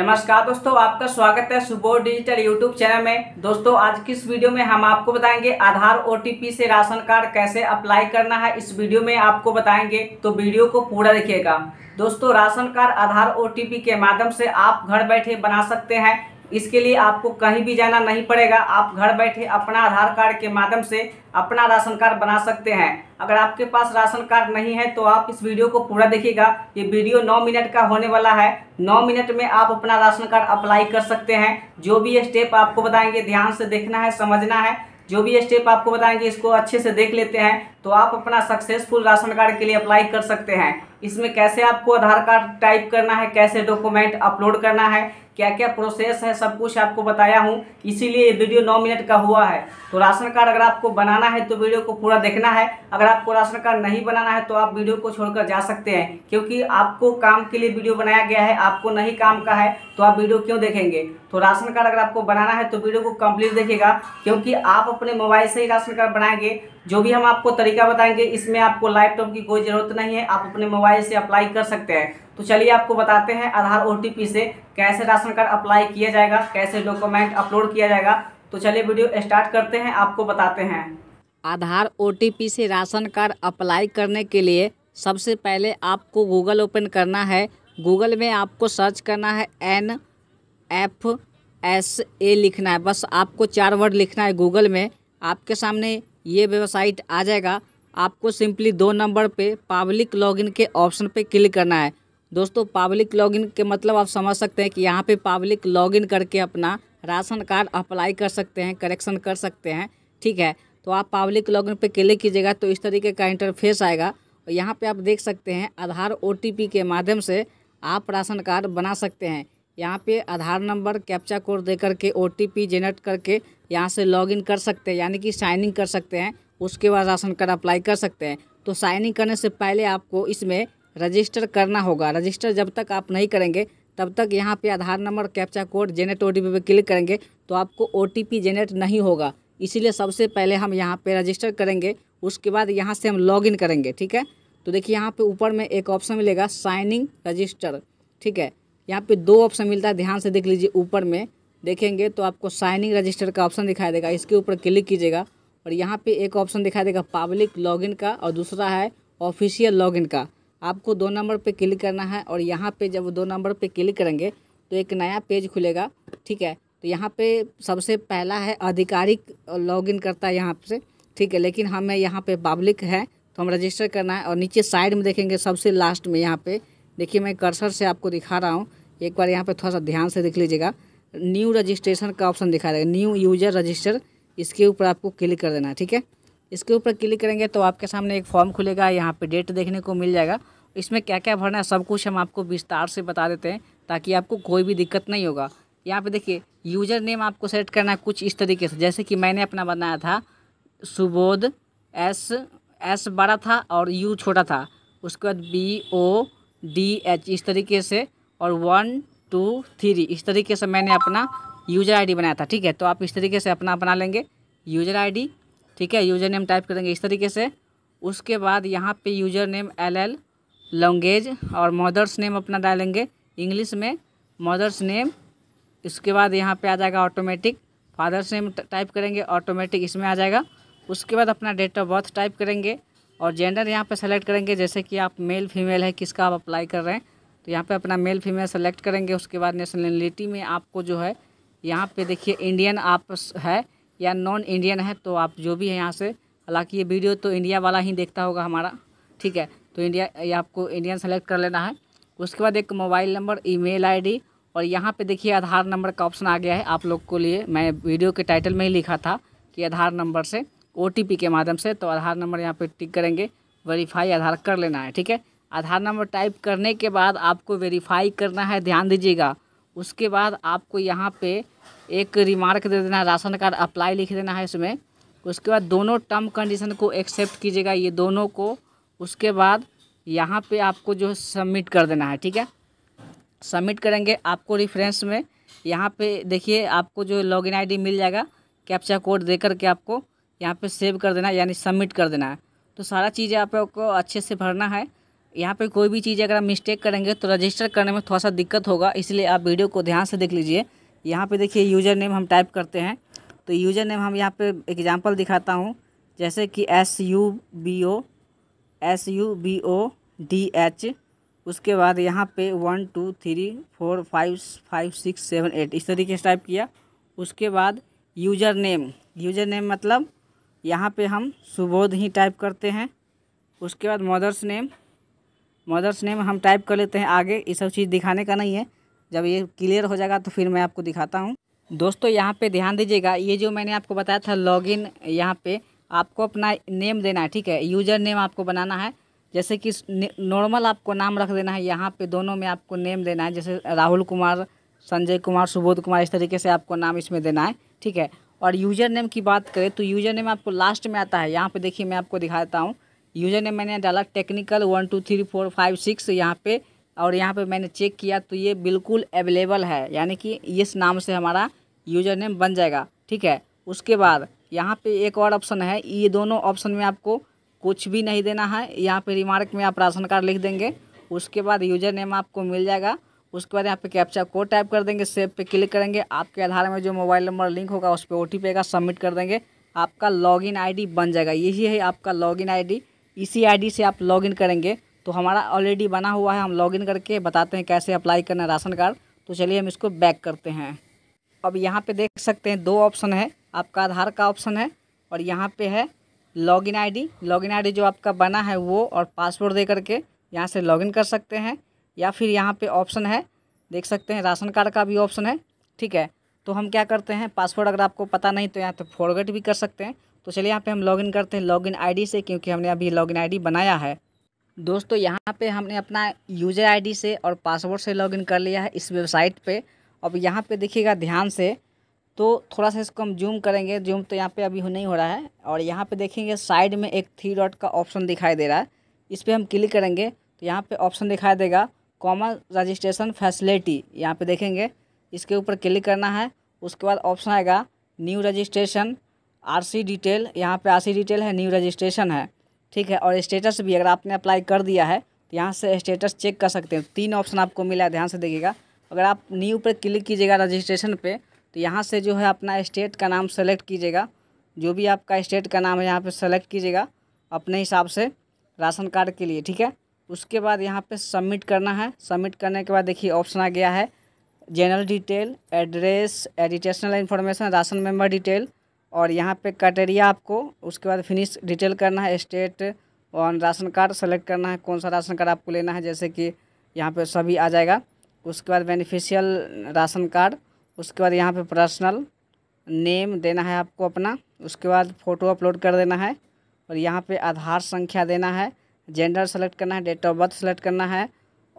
नमस्कार दोस्तों आपका स्वागत है सुबोध डिजिटल यूट्यूब चैनल में दोस्तों आज की इस वीडियो में हम आपको बताएंगे आधार ओटीपी से राशन कार्ड कैसे अप्लाई करना है इस वीडियो में आपको बताएंगे तो वीडियो को पूरा देखिएगा दोस्तों राशन कार्ड आधार ओटीपी के माध्यम से आप घर बैठे बना सकते हैं इसके लिए आपको कहीं भी जाना नहीं पड़ेगा आप घर बैठे अपना आधार कार्ड के माध्यम से अपना राशन कार्ड बना सकते हैं अगर आपके पास राशन कार्ड नहीं है तो आप इस वीडियो को पूरा देखिएगा ये वीडियो 9 मिनट का होने वाला है 9 मिनट में आप अपना राशन कार्ड अप्लाई कर सकते हैं जो भी स्टेप आपको बताएंगे ध्यान से देखना है समझना है जो भी स्टेप आपको बताएंगे इसको अच्छे से देख लेते हैं तो आप अपना सक्सेसफुल राशन कार्ड के लिए अप्लाई कर सकते हैं इसमें कैसे आपको आधार कार्ड टाइप करना है कैसे डॉक्यूमेंट अपलोड करना है क्या क्या प्रोसेस है सब कुछ आपको बताया हूँ इसीलिए ये वीडियो नौ मिनट का हुआ है तो राशन कार्ड अगर आपको बनाना है तो वीडियो को पूरा देखना है अगर आपको राशन कार्ड नहीं बनाना है तो आप वीडियो को छोड़कर जा सकते हैं क्योंकि आपको काम के लिए वीडियो बनाया गया है आपको नहीं काम का है तो आप वीडियो क्यों देखेंगे तो राशन कार्ड अगर आपको बनाना है तो वीडियो को कंप्लीट देखेगा क्योंकि आप अपने मोबाइल से ही राशन कार्ड बनाएंगे जो भी हम आपको तरीका बताएंगे इसमें आपको लैपटॉप की कोई ज़रूरत नहीं है आप अपने मोबाइल से अप्लाई कर सकते हैं तो चलिए आपको बताते हैं आधार ओ से कैसे राशन कार्ड अप्लाई किया जाएगा कैसे डॉक्यूमेंट अपलोड किया जाएगा तो चलिए वीडियो स्टार्ट करते हैं आपको बताते हैं आधार ओ से राशन कार्ड अप्लाई करने के लिए सबसे पहले आपको गूगल ओपन करना है गूगल में आपको सर्च करना है एन एफ एस ए लिखना है बस आपको चार वर्ड लिखना है गूगल में आपके सामने ये वेबसाइट आ जाएगा आपको सिंपली दो नंबर पे पब्लिक लॉगिन के ऑप्शन पे क्लिक करना है दोस्तों पब्लिक लॉगिन के मतलब आप समझ सकते हैं कि यहाँ पे पब्लिक लॉगिन करके अपना राशन कार्ड अप्लाई कर सकते हैं करेक्शन कर सकते हैं ठीक है तो आप पब्लिक लॉगिन पे क्लिक कीजिएगा तो इस तरीके का इंटरफेस आएगा और यहाँ पर आप देख सकते हैं आधार ओ के माध्यम से आप राशन कार्ड बना सकते हैं यहाँ पर आधार नंबर कैप्चा कोड दे करके ओ जेनरेट करके यहाँ से लॉग इन कर सकते हैं यानी कि साइनिंग कर सकते हैं उसके बाद राशन कार्ड अप्लाई कर सकते हैं तो साइनिंग करने से पहले आपको इसमें रजिस्टर करना होगा रजिस्टर जब तक आप नहीं करेंगे तब तक यहाँ पे Aadhaar number captcha code generate ओ पे क्लिक करेंगे तो आपको ओ जेनेट नहीं होगा इसीलिए सबसे पहले हम यहाँ पे रजिस्टर करेंगे उसके बाद यहाँ से हम लॉगिन करेंगे ठीक है तो देखिए यहाँ पे ऊपर में एक ऑप्शन मिलेगा साइनिंग रजिस्टर ठीक है यहाँ पे दो ऑप्शन मिलता है ध्यान से देख लीजिए ऊपर में देखेंगे तो आपको साइनिंग रजिस्टर का ऑप्शन दिखाई देगा इसके ऊपर क्लिक कीजिएगा और यहाँ पे एक ऑप्शन दिखाई देगा पब्लिक लॉगिन का और दूसरा है ऑफिशियल लॉगिन का आपको दो नंबर पे क्लिक करना है और यहाँ पे जब दो नंबर पे क्लिक करेंगे तो एक नया पेज खुलेगा ठीक है तो यहाँ पे सबसे पहला है आधिकारिक लॉगिन करता है यहाँ से ठीक है लेकिन हमें यहाँ पे पब्लिक है तो हम रजिस्टर करना है और नीचे साइड में देखेंगे सबसे लास्ट में यहाँ पर देखिए मैं कर्सर से आपको दिखा रहा हूँ एक बार यहाँ पर थोड़ा सा ध्यान से देख लीजिएगा न्यू रजिस्ट्रेशन का ऑप्शन दिखा देगा न्यू यूज़र रजिस्टर इसके ऊपर आपको क्लिक कर देना है ठीक है इसके ऊपर क्लिक करेंगे तो आपके सामने एक फॉर्म खुलेगा यहाँ पे डेट देखने को मिल जाएगा इसमें क्या क्या भरना है सब कुछ हम आपको विस्तार से बता देते हैं ताकि आपको कोई भी दिक्कत नहीं होगा यहाँ पे देखिए यूज़र नेम आपको सेट करना है कुछ इस तरीके से जैसे कि मैंने अपना बनाया था सुबोध एस एस बड़ा था और यू छोटा था उसके बाद बी ओ डी एच इस तरीके से और वन टू थ्री इस तरीके से मैंने अपना यूजर आईडी बनाया था ठीक है तो आप इस तरीके से अपना बना लेंगे यूजर आईडी ठीक है यूजर नेम टाइप करेंगे इस तरीके से उसके बाद यहाँ पे यूजर नेम एल एल लैंग्वेज और मदर्स नेम अपना डालेंगे इंग्लिश में मदर्स नेम इसके बाद यहाँ पे आ जाएगा ऑटोमेटिक फादर्स नेम टाइप करेंगे ऑटोमेटिक इसमें आ जाएगा उसके बाद अपना डेट ऑफ बर्थ टाइप करेंगे और जेंडर यहाँ पर सेलेक्ट करेंगे जैसे कि आप मेल फीमेल है किसका आप अप्लाई कर रहे हैं तो यहाँ पे अपना मेल फीमेल सेलेक्ट करेंगे उसके बाद नेशनलिटी में आपको जो है यहाँ पे देखिए इंडियन आप है या नॉन इंडियन है तो आप जो भी है यहाँ से हालांकि ये वीडियो तो इंडिया वाला ही देखता होगा हमारा ठीक है तो इंडिया ये आपको इंडियन सेलेक्ट कर लेना है उसके बाद एक मोबाइल नंबर ई मेल और यहाँ पर देखिए आधार नंबर का ऑप्शन आ गया है आप लोग को लिए मैं वीडियो के टाइटल में ही लिखा था कि आधार नंबर से ओ के माध्यम से तो आधार नंबर यहाँ पर टिक करेंगे वेरीफाई आधार कर लेना है ठीक है आधार नंबर टाइप करने के बाद आपको वेरीफाई करना है ध्यान दीजिएगा उसके बाद आपको यहाँ पे एक रिमार्क दे देना है राशन कार्ड अप्लाई लिख देना है इसमें उसके बाद दोनों टर्म कंडीशन को एक्सेप्ट कीजिएगा ये दोनों को उसके बाद यहाँ पे आपको जो सबमिट कर देना है ठीक है सबमिट करेंगे आपको रिफ्रेंस में यहाँ पे देखिए आपको जो लॉगिन आईडी मिल जाएगा कैप्चा कोड दे करके आपको यहाँ पे सेव कर देना है यानी सबमिट कर देना है तो सारा चीज़ आपको अच्छे से भरना है यहाँ पर कोई भी चीज़ अगर आप मिस्टेक करेंगे तो रजिस्टर करने में थोड़ा सा दिक्कत होगा इसलिए आप वीडियो को ध्यान से देख लीजिए यहाँ पे देखिए यूज़र नेम हम टाइप करते हैं तो यूज़र नेम हम यहाँ पे एग्जांपल दिखाता हूँ जैसे कि S U B O S U B O D H उसके बाद यहाँ पे one two three four five five six seven eight इस तरीके से टाइप किया उसके बाद यूज़र नेम यूज़र नेम मतलब यहाँ पे हम सुबोध ही टाइप करते हैं उसके बाद मदर्स नेम मदर्स नेम हम टाइप कर लेते हैं आगे ये सब चीज़ दिखाने का नहीं है जब ये क्लियर हो जाएगा तो फिर मैं आपको दिखाता हूँ दोस्तों यहाँ पे ध्यान दीजिएगा ये जो मैंने आपको बताया था लॉगिन यहाँ पे आपको अपना नेम देना है ठीक है यूज़र नेम आपको बनाना है जैसे कि नॉर्मल आपको नाम रख देना है यहाँ पे दोनों में आपको नेम देना है जैसे राहुल कुमार संजय कुमार सुबोध कुमार इस तरीके से आपको नाम इसमें देना है ठीक है और यूज़र नेम की बात करें तो यूज़र नेम आपको लास्ट में आता है यहाँ पर देखिए मैं आपको दिखाता हूँ यूज़र ने मैंने डाला technical one two three four five six यहाँ पे और यहाँ पे मैंने चेक किया तो ये बिल्कुल अवेलेबल है यानी कि इस नाम से हमारा यूज़र नेम बन जाएगा ठीक है उसके बाद यहाँ पे एक और ऑप्शन है ये दोनों ऑप्शन में आपको कुछ भी नहीं देना है यहाँ पे रिमार्क में आप राशन कार्ड लिख देंगे उसके बाद यूज़र नेम आपको मिल जाएगा उसके बाद यहाँ पे कैप्चा कोड टाइप कर देंगे सेव पे क्लिक करेंगे आपके आधार में जो मोबाइल नंबर लिंक होगा उस पर ओ टी आएगा सबमिट कर देंगे आपका लॉगिन आईडी बन जाएगा यही है आपका लॉगिन आईडी इसी आईडी से आप लॉगिन करेंगे तो हमारा ऑलरेडी बना हुआ है हम लॉगिन करके बताते हैं कैसे अप्लाई करना है राशन कार्ड तो चलिए हम इसको बैक करते हैं अब यहाँ पे देख सकते हैं दो ऑप्शन है आपका आधार का ऑप्शन है और यहाँ पे है लॉगिन आईडी लॉगिन आईडी जो आपका बना है वो और पासवर्ड दे करके यहाँ से लॉगिन कर सकते हैं या फिर यहाँ पे ऑप्शन है देख सकते हैं राशन कार्ड का भी ऑप्शन है ठीक है तो हम क्या करते हैं पासवर्ड अगर आपको पता नहीं तो यहाँ तो फॉरगेट भी कर सकते हैं तो चलिए यहाँ पे हम लॉगिन करते हैं लॉगिन आईडी से क्योंकि हमने अभी लॉगिन आईडी बनाया है दोस्तों यहाँ पे हमने अपना यूजर आईडी से और पासवर्ड से लॉगिन कर लिया है इस वेबसाइट पे अब यहाँ पे देखिएगा ध्यान से तो थोड़ा सा इसको हम जूम करेंगे जूम तो यहाँ पर अभी नहीं हो रहा है और यहाँ पर देखेंगे साइड में एक थ्री डॉट का ऑप्शन दिखाई दे रहा है इस पर हम क्लिक करेंगे तो यहाँ पर ऑप्शन दिखाई देगा कॉमन रजिस्ट्रेशन फैसिलिटी यहाँ पर देखेंगे इसके ऊपर क्लिक करना है उसके बाद ऑप्शन आएगा न्यू रजिस्ट्रेशन आरसी डिटेल यहाँ पे आरसी डिटेल है न्यू रजिस्ट्रेशन है ठीक है और स्टेटस भी अगर आपने अप्लाई कर दिया है तो यहाँ से स्टेटस चेक कर सकते हैं तीन ऑप्शन आपको मिला है ध्यान से देखिएगा अगर आप न्यू पर क्लिक कीजिएगा रजिस्ट्रेशन पे तो यहाँ से जो है अपना स्टेट का नाम सेलेक्ट कीजिएगा जो भी आपका स्टेट का नाम है यहाँ पर सेलेक्ट कीजिएगा अपने हिसाब से राशन कार्ड के लिए ठीक है उसके बाद यहाँ पर सबमिट करना है सबमिट करने के बाद देखिए ऑप्शन आ गया है general detail address additional information ration member detail और यहाँ पे क्राइटेरिया आपको उसके बाद फिनिश डिटेल करना है स्टेट और राशन कार्ड सेलेक्ट करना है कौन सा राशन कार्ड आपको लेना है जैसे कि यहाँ पे सभी आ जाएगा उसके बाद बेनिफिशियल राशन कार्ड उसके बाद यहाँ पे पर्सनल नेम देना है आपको अपना उसके बाद फ़ोटो अपलोड कर देना है और यहाँ पर आधार संख्या देना है जेंडर सेलेक्ट करना है डेट ऑफ बर्थ सेलेक्ट करना है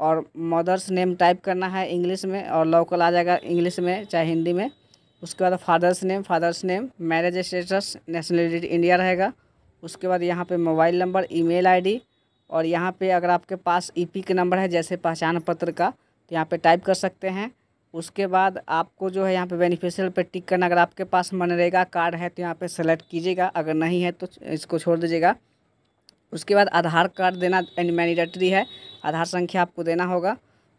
और मदर्स नेम टाइप करना है इंग्लिश में और लोकल आ जाएगा इंग्लिश में चाहे हिंदी में उसके बाद father's name father's name marriage status nationality India रहेगा उसके बाद यहाँ पे मोबाइल नंबर ईमेल आईडी और यहाँ पे अगर आपके पास ईपी e के नंबर है जैसे पहचान पत्र का तो यहाँ पे टाइप कर सकते हैं उसके बाद आपको जो है यहाँ पे बेनिफिशियल पे टिक करना अगर आपके पास मनरेगा कार्ड है तो यहाँ पे सेलेक्ट कीजिएगा अगर नहीं है तो इसको छोड़ दीजिएगा उसके बाद आधार कार्ड देना मैनिडेटरी है आधार संख्या आपको देना होगा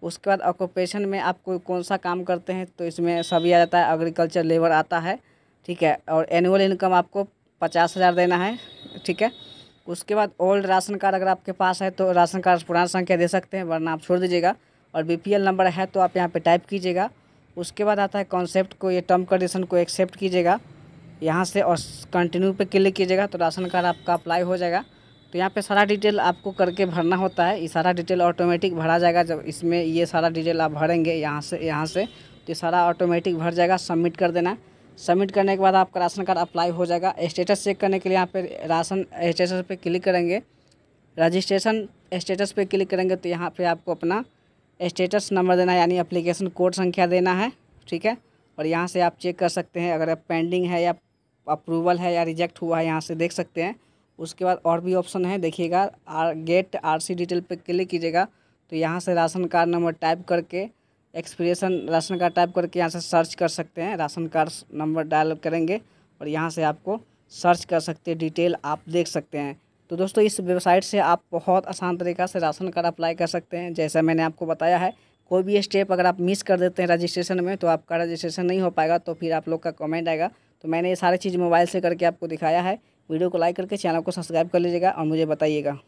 उसके बाद ऑक्यूपेशन में आप कोई कौन सा काम करते हैं तो इसमें सभी आ जाता है एग्रीकल्चर लेबर आता है ठीक है और एनुअल इनकम आपको पचास हज़ार देना है ठीक है उसके बाद ओल्ड राशन कार्ड अगर आपके पास है तो राशन कार्ड पुराना संख्या दे सकते हैं वरना आप छोड़ दीजिएगा और बी नंबर है तो आप यहाँ पर टाइप कीजिएगा उसके बाद आता है कॉन्सेप्ट को ये टर्म कंडीशन को एक्सेप्ट कीजिएगा यहाँ से और कंटिन्यू पर क्लिक कीजिएगा तो राशन कार्ड आपका अप्लाई हो जाएगा तो यहाँ पे सारा डिटेल आपको करके भरना होता है ये सारा डिटेल ऑटोमेटिक भरा जाएगा जब इसमें ये सारा डिटेल आप भरेंगे यहाँ से यहाँ से तो ये सारा ऑटोमेटिक भर जाएगा सबमिट कर देना सबमिट करने के बाद आपका राशन कार्ड अप्लाई हो जाएगा स्टेटस चेक करने के लिए यहाँ पे राशन स्टेटस पे क्लिक करेंगे रजिस्ट्रेशन स्टेटस पे क्लिक करेंगे तो यहाँ पे आपको अपना स्टेटस नंबर देना है यानी अप्लीकेशन कोड संख्या देना है ठीक है और यहाँ से आप चेक कर सकते हैं अगर पेंडिंग है या अप्रूवल है या रिजेक्ट हुआ है यहाँ से देख सकते हैं उसके बाद और भी ऑप्शन है देखिएगा R get R C detail पर क्लिक कीजिएगा तो यहाँ से राशन कार्ड नंबर टाइप करके एक्सप्रेशन राशन कार्ड टाइप करके यहाँ से सर्च कर सकते हैं राशन कार्ड नंबर डायल करेंगे और यहाँ से आपको सर्च कर सकते हैं डिटेल आप देख सकते हैं तो दोस्तों इस वेबसाइट से आप बहुत आसान तरीका से राशन कार्ड अप्लाई कर सकते हैं जैसा मैंने आपको बताया है कोई भी स्टेप अगर आप मिस कर देते हैं रजिस्ट्रेशन में तो आपका रजिस्ट्रेशन नहीं हो पाएगा तो फिर आप लोग का कमेंट आएगा तो मैंने ये सारी चीज़ मोबाइल से करके आपको दिखाया है वीडियो को लाइक करके चैनल को सब्सक्राइब कर लीजिएगा और मुझे बताइएगा